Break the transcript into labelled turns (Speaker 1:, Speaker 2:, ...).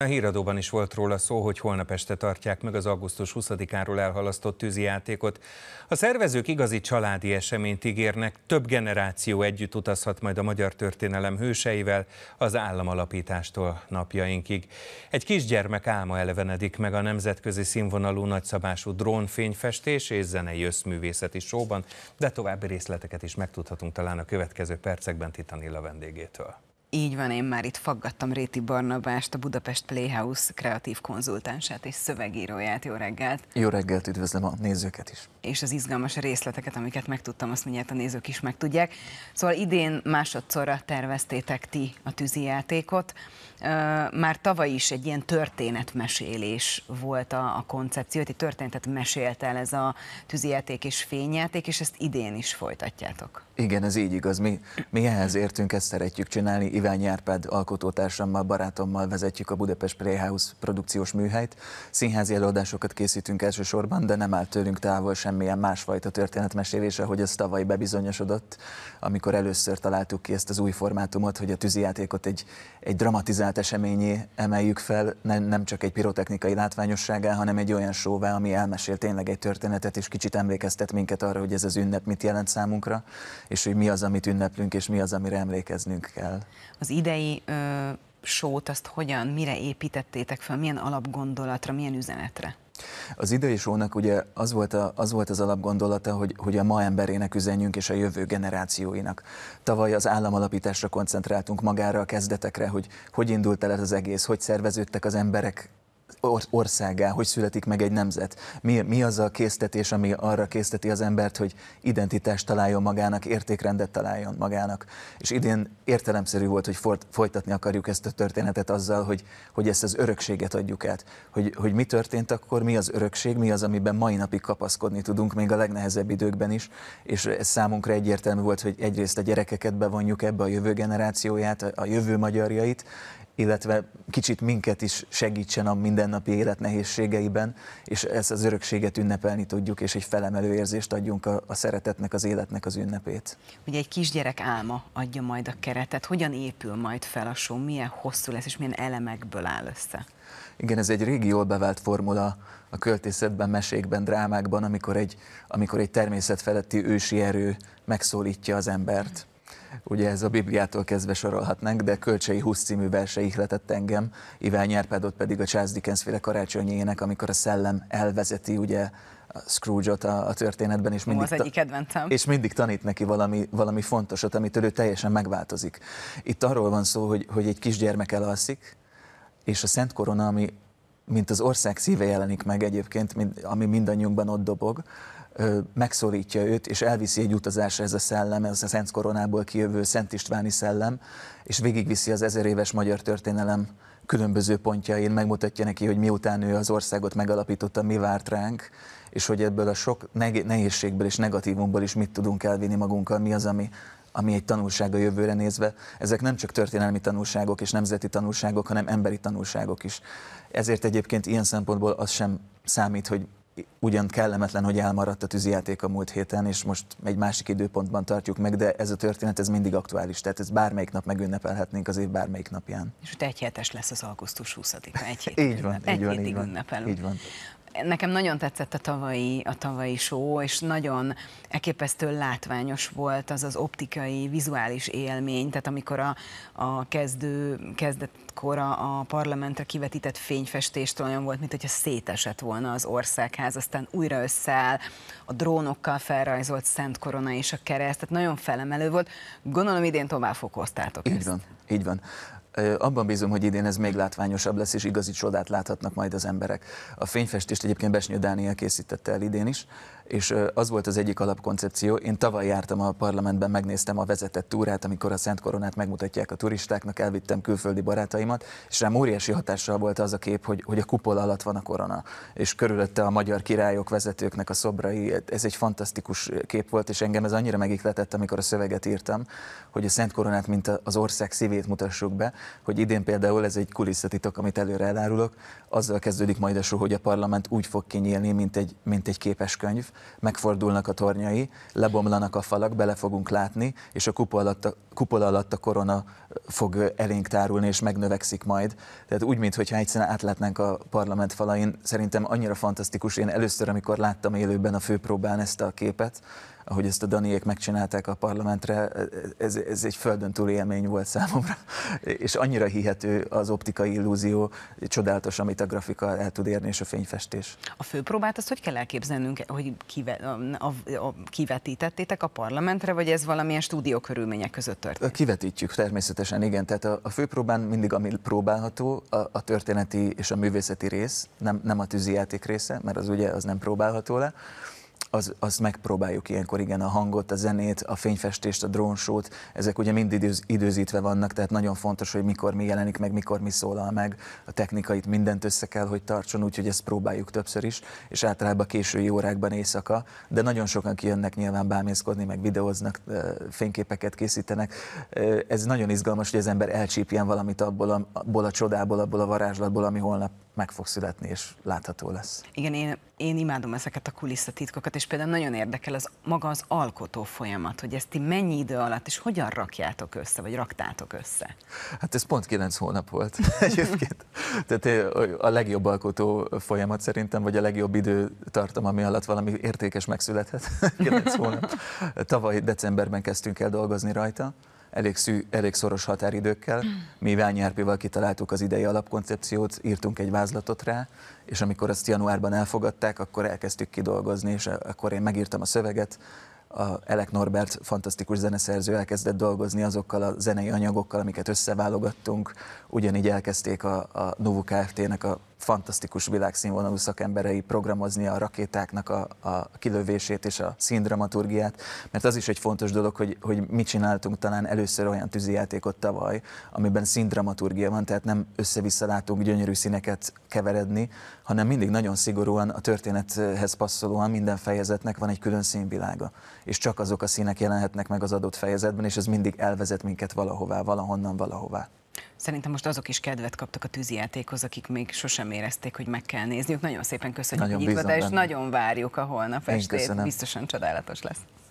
Speaker 1: A híradóban is volt róla szó, hogy holnap este tartják meg az augusztus 20-áról elhalasztott tűzijátékot. A szervezők igazi családi eseményt ígérnek, több generáció együtt utazhat majd a magyar történelem hőseivel az államalapítástól napjainkig. Egy kisgyermek álma elevenedik meg a nemzetközi színvonalú nagyszabású drónfényfestés és zenei összművészeti showban, de további részleteket is megtudhatunk talán a következő percekben Titanilla vendégétől.
Speaker 2: Így van, én már itt faggattam Réti Barnabást, a Budapest Playhouse kreatív konzultánsát és szövegíróját. Jó reggelt!
Speaker 1: Jó reggelt, üdvözlöm a nézőket
Speaker 2: is! És az izgalmas részleteket, amiket megtudtam, azt mindjárt a nézők is megtudják. Szóval idén másodszorra terveztétek ti a tűzi játékot. Már tavaly is egy ilyen történetmesélés volt a, a koncepció, egy történetet mesélt el ez a játék és fényjáték, és ezt idén is folytatjátok.
Speaker 1: Igen, ez így igaz. Mi, mi ehhez értünk, ezt szeretjük csinálni, Iványi Árpád alkotótársammal, barátommal vezetjük a Budapest Playhouse produkciós műhelyt. Színházi előadásokat készítünk elsősorban, de nem áll tőlünk távol semmilyen másfajta történetmesélése, hogy ez tavaly bebizonyosodott, amikor először találtuk ki ezt az új formátumot, hogy a tűzijátékot egy, egy dramatizált eseményé emeljük fel, nem, nem csak egy pirotechnikai látványosságá, hanem egy olyan sóvá, ami elmesél tényleg egy történetet, és kicsit emlékeztet minket arra, hogy ez az ünnep mit jelent számunkra, és hogy mi az, amit ünneplünk, és mi az, amire emlékeznünk kell
Speaker 2: az idei ö, sót, azt hogyan, mire építettétek fel, milyen alapgondolatra, milyen üzenetre?
Speaker 1: Az idei sónak ugye az volt, a, az volt az alapgondolata, hogy, hogy a ma emberének üzenjünk és a jövő generációinak. Tavaly az államalapításra koncentráltunk magára a kezdetekre, hogy hogy indult el ez az egész, hogy szerveződtek az emberek országá, hogy születik meg egy nemzet. Mi, mi az a késztetés, ami arra készteti az embert, hogy identitást találjon magának, értékrendet találjon magának. És idén értelemszerű volt, hogy for, folytatni akarjuk ezt a történetet azzal, hogy, hogy ezt az örökséget adjuk át. Hogy, hogy mi történt akkor, mi az örökség, mi az, amiben mai napig kapaszkodni tudunk, még a legnehezebb időkben is. És ez számunkra egyértelmű volt, hogy egyrészt a gyerekeket bevonjuk ebbe a jövő generációját, a jövő magyarjait, illetve kicsit minket is segítsen a mindennapi élet nehézségeiben, és ezt az örökséget ünnepelni tudjuk, és egy felemelő érzést adjunk a, a szeretetnek, az életnek az ünnepét.
Speaker 2: Ugye egy kisgyerek álma adja majd a keretet, hogyan épül majd fel a só, milyen hosszú lesz, és milyen elemekből áll össze?
Speaker 1: Igen, ez egy régi jól bevált formula a költészetben, mesékben, drámákban, amikor egy, amikor egy természetfeletti ősi erő megszólítja az embert. Ugye ez a Bibliától kezdve sorolhatnánk, de Kölcsei 20 című verse ihletett engem, Ivány Árpádot pedig a Charles Dickens féle karácsonyének, amikor a szellem elvezeti ugye Scrooge-ot a, a történetben, és mindig, Ó, az egyik és mindig tanít neki valami, valami fontosat, amitől ő teljesen megváltozik. Itt arról van szó, hogy, hogy egy kisgyermek elalszik, és a Szent Korona, ami mint az ország szíve jelenik meg egyébként, ami mindannyiunkban ott dobog, megszólítja őt, és elviszi egy utazásra ez a szellem, ez a Szent Koronából kijövő Szent Istváni szellem, és végigviszi az ezer éves magyar történelem különböző pontjain, megmutatja neki, hogy miután ő az országot megalapította, mi várt ránk, és hogy ebből a sok nehézségből és negatívumból is mit tudunk elvinni magunkkal, mi az, ami, ami egy tanulság a jövőre nézve. Ezek nem csak történelmi tanulságok és nemzeti tanulságok, hanem emberi tanulságok is. Ezért egyébként ilyen szempontból az sem számít, hogy ugyan kellemetlen, hogy elmaradt a tűzijáték a múlt héten, és most egy másik időpontban tartjuk meg, de ez a történet ez mindig aktuális, tehát ez bármelyik nap megünnepelhetnénk az év bármelyik napján.
Speaker 2: És ott egy hetes lesz az augusztus 20-a, egy hét. így van, így van, így van, így van. Nekem nagyon tetszett a tavalyi, a tavalyi show, és nagyon elképesztő látványos volt az az optikai, vizuális élmény, tehát amikor a, a kezdő, kezdetkor a, a parlamentre kivetített fényfestést olyan volt, mint hogyha szétesett volna az országház, aztán újra összeáll, a drónokkal felrajzolt Szent Korona és a kereszt, tehát nagyon felemelő volt. Gondolom idén tovább fokoztátok Így
Speaker 1: ezt. van, így van abban bízom, hogy idén ez még látványosabb lesz, és igazi csodát láthatnak majd az emberek. A fényfestést egyébként Besnyő Dániel készítette el idén is, és az volt az egyik alapkoncepció. Én tavaly jártam a parlamentben, megnéztem a vezetett túrát, amikor a Szent Koronát megmutatják a turistáknak, elvittem külföldi barátaimat, és rám óriási hatással volt az a kép, hogy, hogy a kupol alatt van a korona, és körülötte a magyar királyok vezetőknek a szobrai. Ez egy fantasztikus kép volt, és engem ez annyira megikletett, amikor a szöveget írtam, hogy a Szent Koronát, mint az ország szívét mutassuk be, hogy idén például ez egy kulisszatitok, amit előre elárulok, azzal kezdődik majd a show, hogy a parlament úgy fog kinyílni, mint egy, mint egy képes könyv, megfordulnak a tornyai, lebomlanak a falak, bele fogunk látni, és a kupol alatt a, kupol alatt a korona fog elénk tárulni, és megnövekszik majd. Tehát úgy, mintha egyszerűen átlátnánk a parlament falain, szerintem annyira fantasztikus. Én először, amikor láttam élőben a főpróbán ezt a képet, ahogy ezt a Daniék megcsinálták a parlamentre, ez, ez egy földön túli élmény volt számomra, és annyira hihető az optikai illúzió, csodálatos, amit a grafika el tud érni, és a fényfestés.
Speaker 2: A főpróbát azt hogy kell elképzelnünk, hogy kive, a, a, kivetítettétek a parlamentre, vagy ez valamilyen stúdió körülmények között történt?
Speaker 1: Kivetítjük természetesen, igen. Tehát a, a főpróbán mindig, ami próbálható, a, a történeti és a művészeti rész, nem, nem a tűzijáték része, mert az ugye az nem próbálható le az, az megpróbáljuk ilyenkor, igen, a hangot, a zenét, a fényfestést, a drónsót, ezek ugye mind időz, időzítve vannak, tehát nagyon fontos, hogy mikor mi jelenik meg, mikor mi szólal meg, a technikait mindent össze kell, hogy tartson, úgyhogy ezt próbáljuk többször is, és általában késői órákban éjszaka, de nagyon sokan kijönnek nyilván bámészkodni, meg videóznak, fényképeket készítenek. Ez nagyon izgalmas, hogy az ember elcsípjen valamit abból a, abból a csodából, abból a varázslatból, ami holnap meg fog születni, és látható lesz.
Speaker 2: Igen, én, én imádom ezeket a kulisszatitkokat, és például nagyon érdekel az maga az alkotó folyamat, hogy ezt ti mennyi idő alatt, és hogyan rakjátok össze, vagy raktátok össze?
Speaker 1: Hát ez pont 9 hónap volt egyébként. Tehát a legjobb alkotó folyamat szerintem, vagy a legjobb időtartam, ami alatt valami értékes megszülethet. 9 hónap. Tavaly decemberben kezdtünk el dolgozni rajta, elég, szű, elég szoros határidőkkel. Mi Ványárpival kitaláltuk az idei alapkoncepciót, írtunk egy vázlatot rá, és amikor azt januárban elfogadták, akkor elkezdtük kidolgozni, és akkor én megírtam a szöveget, a Elek Norbert fantasztikus zeneszerző elkezdett dolgozni azokkal a zenei anyagokkal, amiket összeválogattunk, ugyanígy elkezdték a, a Novu Kft-nek a fantasztikus világszínvonalú szakemberei programozni a rakétáknak a, a kilövését és a színdramaturgiát, mert az is egy fontos dolog, hogy, hogy mi csináltunk talán először olyan tűzijátékot tavaly, amiben színdramaturgia van, tehát nem össze-vissza látunk gyönyörű színeket keveredni, hanem mindig nagyon szigorúan a történethez passzolóan minden fejezetnek van egy külön színvilága, és csak azok a színek jelenhetnek meg az adott fejezetben, és ez mindig elvezet minket valahová, valahonnan, valahová.
Speaker 2: Szerintem most azok is kedvet kaptak a tűzijátékhoz, akik még sosem érezték, hogy meg kell nézniük. Nagyon szépen köszönjük, nagyon hogy itt és nagyon várjuk a holnap Én estét. Köszönöm. Biztosan csodálatos lesz.